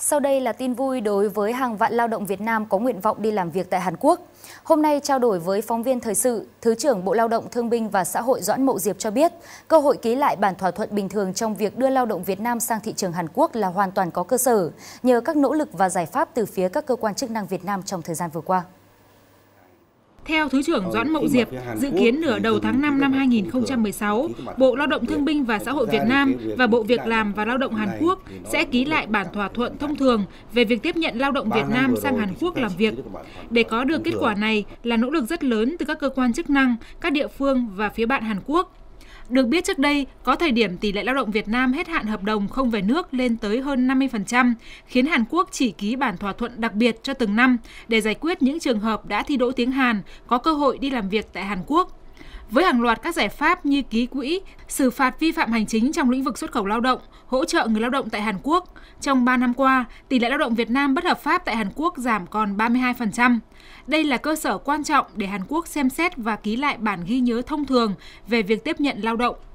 Sau đây là tin vui đối với hàng vạn lao động Việt Nam có nguyện vọng đi làm việc tại Hàn Quốc. Hôm nay trao đổi với phóng viên thời sự, Thứ trưởng Bộ Lao động Thương binh và Xã hội Doãn Mậu Diệp cho biết, cơ hội ký lại bản thỏa thuận bình thường trong việc đưa lao động Việt Nam sang thị trường Hàn Quốc là hoàn toàn có cơ sở, nhờ các nỗ lực và giải pháp từ phía các cơ quan chức năng Việt Nam trong thời gian vừa qua. Theo Thứ trưởng ờ, Doãn Mậu Diệp, dự kiến nửa đầu tháng 5 năm 2016, Bộ Lao động Thương binh và Xã hội Việt Nam và Bộ Việc làm và Lao động Hàn Quốc sẽ ký lại bản thỏa thuận thông thường về việc tiếp nhận lao động Việt Nam sang Hàn Quốc làm việc. Để có được kết quả này là nỗ lực rất lớn từ các cơ quan chức năng, các địa phương và phía bạn Hàn Quốc. Được biết trước đây, có thời điểm tỷ lệ lao động Việt Nam hết hạn hợp đồng không về nước lên tới hơn 50%, khiến Hàn Quốc chỉ ký bản thỏa thuận đặc biệt cho từng năm để giải quyết những trường hợp đã thi đỗ tiếng Hàn có cơ hội đi làm việc tại Hàn Quốc với hàng loạt các giải pháp như ký quỹ, xử phạt vi phạm hành chính trong lĩnh vực xuất khẩu lao động, hỗ trợ người lao động tại Hàn Quốc. Trong 3 năm qua, tỷ lệ lao động Việt Nam bất hợp pháp tại Hàn Quốc giảm còn 32%. Đây là cơ sở quan trọng để Hàn Quốc xem xét và ký lại bản ghi nhớ thông thường về việc tiếp nhận lao động